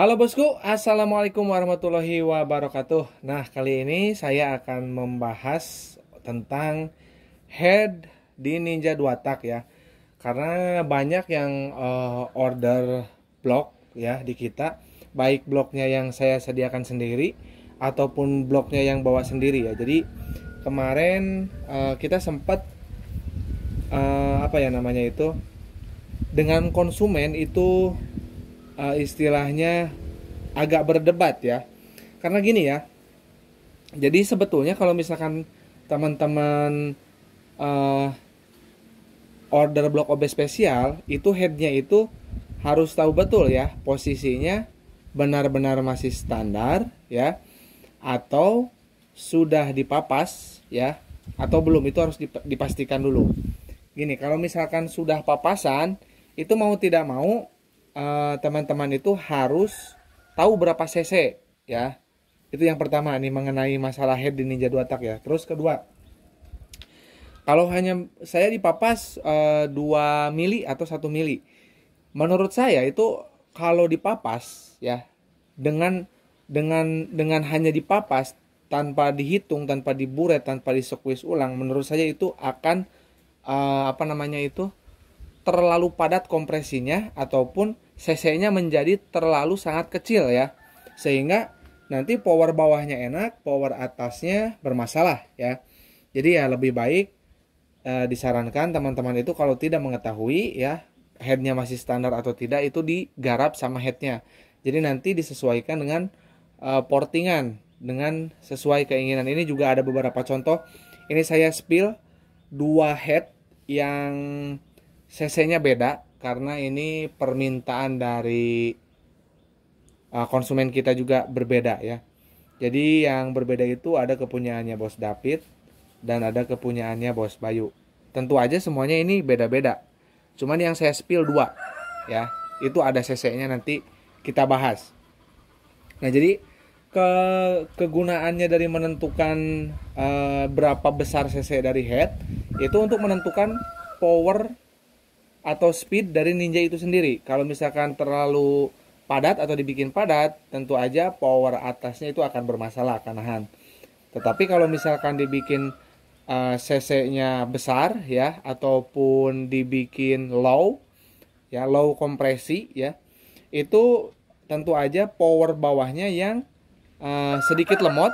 Halo bosku, assalamualaikum warahmatullahi wabarakatuh. Nah, kali ini saya akan membahas tentang head di Ninja 2 tak ya, karena banyak yang uh, order blog ya di kita, baik bloknya yang saya sediakan sendiri ataupun bloknya yang bawa sendiri ya. Jadi kemarin uh, kita sempat uh, apa ya namanya itu dengan konsumen itu uh, istilahnya agak berdebat ya. Karena gini ya. Jadi sebetulnya kalau misalkan teman-teman uh, order blok OB spesial itu headnya itu harus tahu betul ya posisinya benar-benar masih standar ya atau sudah dipapas ya atau belum itu harus dipastikan dulu. Gini, kalau misalkan sudah papasan itu mau tidak mau Eh, teman-teman uh, itu harus tahu berapa cc ya itu yang pertama nih mengenai masalah head di Ninja dua tak ya terus kedua kalau hanya saya dipapas uh, eh, 2 mili atau 1 mili menurut saya itu kalau dipapas ya dengan dengan dengan hanya dipapas tanpa dihitung tanpa diburet tanpa disekuis ulang menurut saya itu akan uh, apa namanya itu terlalu padat kompresinya ataupun CC-nya menjadi terlalu sangat kecil ya. Sehingga nanti power bawahnya enak, power atasnya bermasalah ya. Jadi ya lebih baik e, disarankan teman-teman itu kalau tidak mengetahui ya headnya masih standar atau tidak itu digarap sama headnya. Jadi nanti disesuaikan dengan e, portingan dengan sesuai keinginan. Ini juga ada beberapa contoh. Ini saya spill dua head yang CC-nya beda karena ini permintaan dari uh, konsumen kita juga berbeda ya. Jadi yang berbeda itu ada kepunyaannya Bos David dan ada kepunyaannya Bos Bayu. Tentu aja semuanya ini beda-beda. Cuman yang saya spill dua ya. Itu ada CC-nya nanti kita bahas. Nah, jadi ke kegunaannya dari menentukan uh, berapa besar CC dari head itu untuk menentukan power atau speed dari Ninja itu sendiri. Kalau misalkan terlalu padat atau dibikin padat, tentu aja power atasnya itu akan bermasalah, akan nahan. Tetapi kalau misalkan dibikin uh, eh, CC-nya besar ya ataupun dibikin low ya, low kompresi ya, itu tentu aja power bawahnya yang uh, sedikit lemot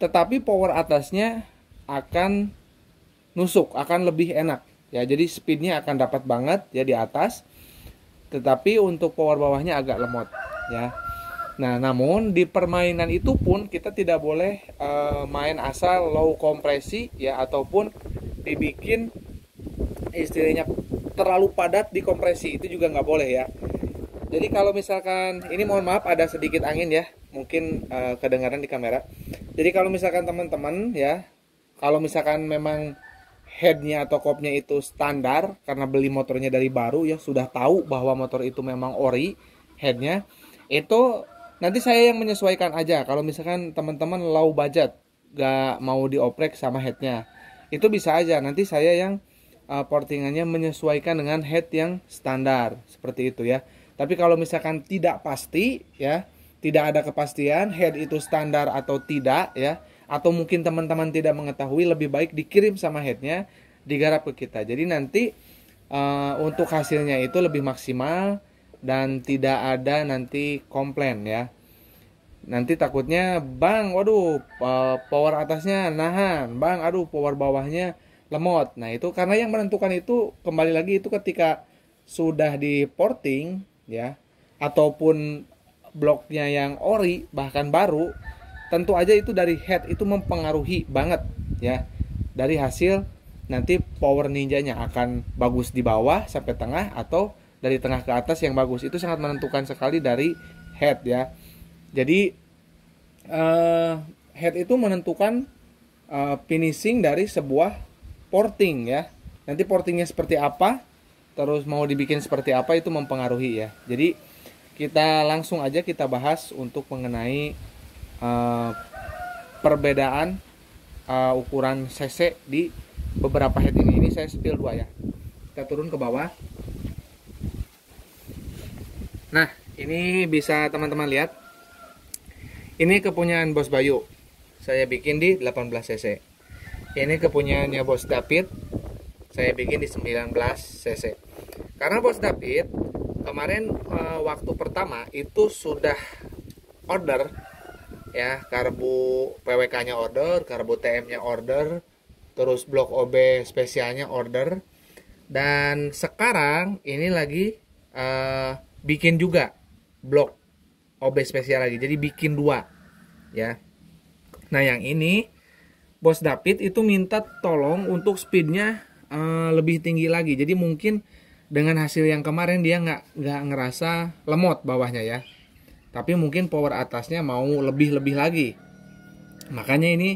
tetapi power atasnya akan nusuk, akan lebih enak ya jadi speednya akan dapat banget ya di atas tetapi untuk power bawahnya agak lemot ya Nah, namun di permainan itu pun kita tidak boleh uh, main asal low kompresi ya ataupun dibikin istilahnya terlalu padat di kompresi itu juga nggak boleh ya. Jadi kalau misalkan ini mohon maaf ada sedikit angin ya, mungkin uh, kedengaran di kamera. Jadi kalau misalkan teman-teman ya, kalau misalkan memang headnya atau kopnya itu standar karena beli motornya dari baru ya sudah tahu bahwa motor itu memang ori headnya itu nanti saya yang menyesuaikan aja kalau misalkan teman-teman low budget gak mau dioprek sama headnya itu bisa aja nanti saya yang uh, portingannya menyesuaikan dengan head yang standar seperti itu ya tapi kalau misalkan tidak pasti ya tidak ada kepastian head itu standar atau tidak ya atau mungkin teman-teman tidak mengetahui lebih baik dikirim sama headnya digarap ke kita jadi nanti uh, untuk hasilnya itu lebih maksimal dan tidak ada nanti komplain ya nanti takutnya bang waduh eh, power atasnya nahan bang aduh power bawahnya lemot nah itu karena yang menentukan itu kembali lagi itu ketika sudah di porting ya ataupun bloknya yang ori bahkan baru tentu aja itu dari head itu mempengaruhi banget ya dari hasil nanti power ninjanya akan bagus di bawah sampai tengah atau dari tengah ke atas yang bagus itu sangat menentukan sekali dari head ya jadi uh, head itu menentukan uh, finishing dari sebuah porting ya nanti portingnya seperti apa terus mau dibikin seperti apa itu mempengaruhi ya jadi kita langsung aja kita bahas untuk mengenai uh, perbedaan uh, ukuran cc di beberapa head ini ini saya spill dua ya kita turun ke bawah nah ini bisa teman-teman lihat ini kepunyaan bos Bayu saya bikin di 18 cc ini kepunyaannya bos David saya bikin di 19 cc karena bos David kemarin eh, waktu pertama itu sudah order ya karbu PWK-nya order, karbu TM-nya order, terus blok OB spesialnya order. Dan sekarang ini lagi uh, bikin juga blok OB spesial lagi. Jadi bikin dua ya. Nah, yang ini Bos David itu minta tolong untuk speednya uh, lebih tinggi lagi. Jadi mungkin dengan hasil yang kemarin dia nggak nggak ngerasa lemot bawahnya ya tapi mungkin power atasnya mau lebih-lebih lagi. Makanya ini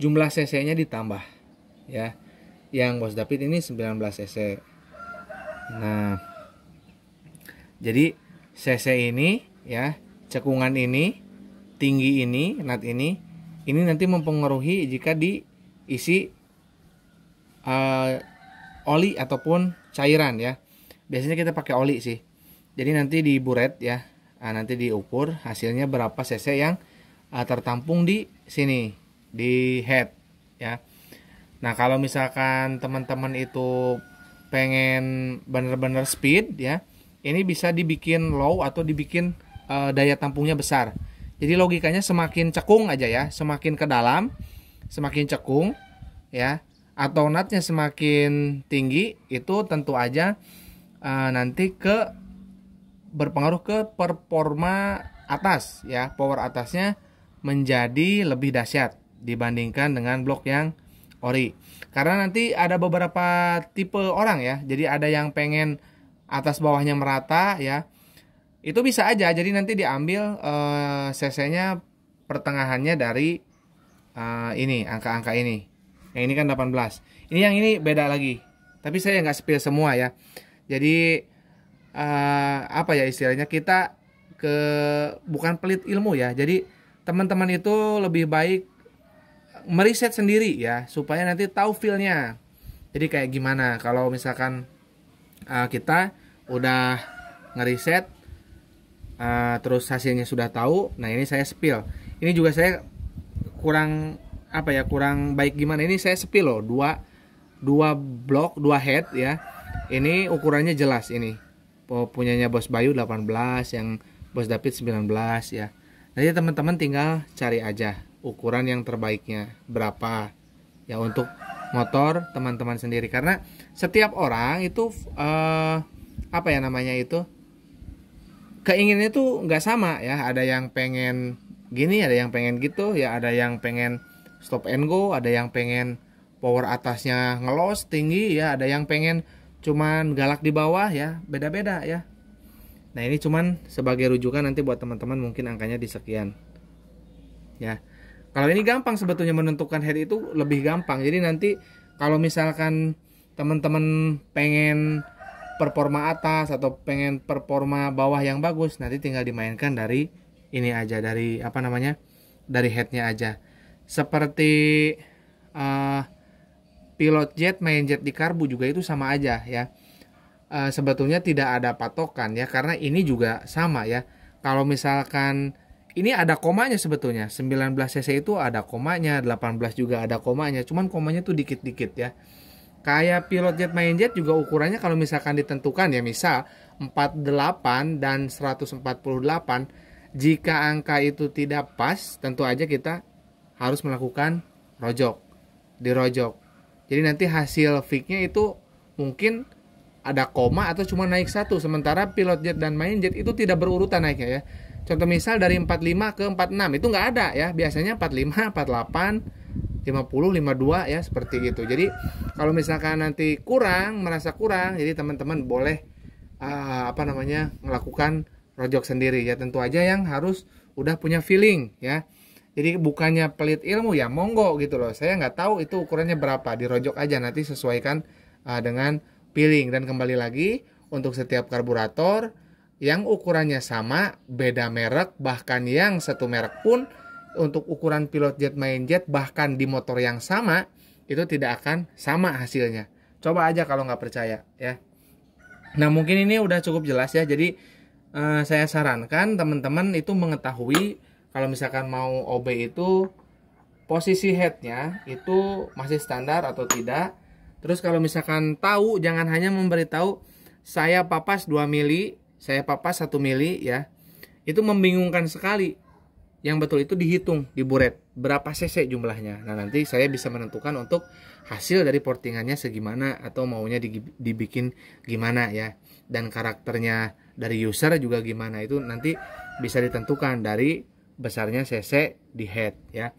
jumlah cc-nya ditambah ya. Yang Bos David ini 19 cc. Nah, jadi cc ini ya, cekungan ini, tinggi ini, nat ini, ini nanti mempengaruhi jika diisi uh, oli ataupun cairan ya. Biasanya kita pakai oli sih. Jadi nanti di buret, ya, Nah, nanti diukur hasilnya berapa cc yang uh, tertampung di sini di head ya. Nah, kalau misalkan teman-teman itu pengen bener-bener speed ya, ini bisa dibikin low atau dibikin uh, daya tampungnya besar. Jadi logikanya semakin cekung aja ya, semakin ke dalam, semakin cekung ya, atau natnya semakin tinggi itu tentu aja uh, nanti ke berpengaruh ke performa atas ya power atasnya menjadi lebih dahsyat dibandingkan dengan blok yang ori karena nanti ada beberapa tipe orang ya jadi ada yang pengen atas bawahnya merata ya itu bisa aja jadi nanti diambil uh, cc-nya pertengahannya dari uh, ini angka-angka ini yang ini kan 18 ini yang ini beda lagi tapi saya nggak spill semua ya jadi uh, apa ya istilahnya kita ke bukan pelit ilmu ya. Jadi teman-teman itu lebih baik meriset sendiri ya supaya nanti tahu feelnya. Jadi kayak gimana kalau misalkan uh, kita udah ngeriset uh, terus hasilnya sudah tahu. Nah ini saya spill. Ini juga saya kurang apa ya kurang baik gimana ini saya spill loh dua dua blok dua head ya ini ukurannya jelas ini punyanya Bos Bayu 18 yang Bos David 19 ya nanti teman-teman tinggal cari aja ukuran yang terbaiknya berapa ya untuk motor teman-teman sendiri karena setiap orang itu eh, apa ya namanya itu keinginannya itu nggak sama ya ada yang pengen gini ada yang pengen gitu ya ada yang pengen stop and go ada yang pengen power atasnya ngelos tinggi ya ada yang pengen cuman galak di bawah ya beda-beda ya nah ini cuman sebagai rujukan nanti buat teman-teman mungkin angkanya di sekian ya kalau ini gampang sebetulnya menentukan head itu lebih gampang jadi nanti kalau misalkan teman-teman pengen performa atas atau pengen performa bawah yang bagus nanti tinggal dimainkan dari ini aja dari apa namanya dari headnya aja seperti uh, pilot jet main jet di karbu juga itu sama aja ya e, sebetulnya tidak ada patokan ya karena ini juga sama ya kalau misalkan ini ada komanya sebetulnya 19 cc itu ada komanya 18 juga ada komanya cuman komanya tuh dikit-dikit ya kayak pilot jet main jet juga ukurannya kalau misalkan ditentukan ya misal 48 dan 148 jika angka itu tidak pas tentu aja kita harus melakukan rojok dirojok jadi nanti hasil fake-nya itu mungkin ada koma atau cuma naik satu sementara pilot jet dan main jet itu tidak berurutan naiknya ya. Contoh misal dari 45 ke 46 itu nggak ada ya. Biasanya 45, 48, 50, 52 ya seperti itu. Jadi kalau misalkan nanti kurang, merasa kurang, jadi teman-teman boleh uh, apa namanya melakukan rojok sendiri ya tentu aja yang harus udah punya feeling ya jadi bukannya pelit ilmu ya monggo gitu loh saya nggak tahu itu ukurannya berapa dirojok aja nanti sesuaikan uh, dengan piling dan kembali lagi untuk setiap karburator yang ukurannya sama beda merek bahkan yang satu merek pun untuk ukuran pilot jet main jet bahkan di motor yang sama itu tidak akan sama hasilnya coba aja kalau nggak percaya ya nah mungkin ini udah cukup jelas ya jadi uh, saya sarankan teman-teman itu mengetahui kalau misalkan mau OB itu posisi headnya itu masih standar atau tidak terus kalau misalkan tahu jangan hanya memberitahu saya papas 2 mili saya papas 1 mili ya itu membingungkan sekali yang betul itu dihitung di buret berapa cc jumlahnya nah nanti saya bisa menentukan untuk hasil dari portingannya segimana atau maunya dibikin gimana ya dan karakternya dari user juga gimana itu nanti bisa ditentukan dari besarnya cc di head ya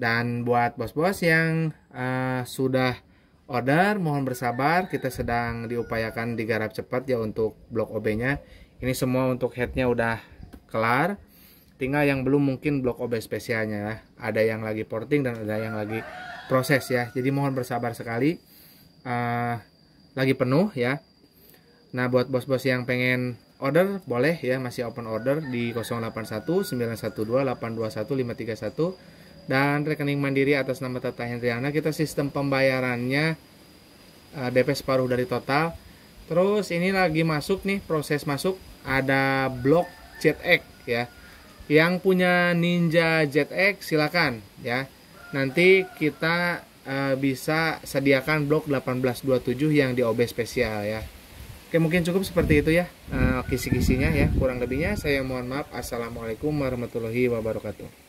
dan buat bos-bos yang uh, sudah order mohon bersabar kita sedang diupayakan digarap cepat ya untuk blok OB nya ini semua untuk headnya udah kelar tinggal yang belum mungkin blok OB spesialnya ya ada yang lagi porting dan ada yang lagi proses ya jadi mohon bersabar sekali uh, lagi penuh ya nah buat bos-bos yang pengen order boleh ya masih open order di 081912821531 dan rekening mandiri atas nama Tata Hendriana kita sistem pembayarannya uh, eh, DP separuh dari total terus ini lagi masuk nih proses masuk ada blok ZX ya yang punya Ninja ZX silakan ya nanti kita uh, bisa sediakan blok 1827 yang di OB spesial ya Oke mungkin cukup seperti itu ya eh, kisi-kisinya ya kurang lebihnya saya mohon maaf assalamualaikum warahmatullahi wabarakatuh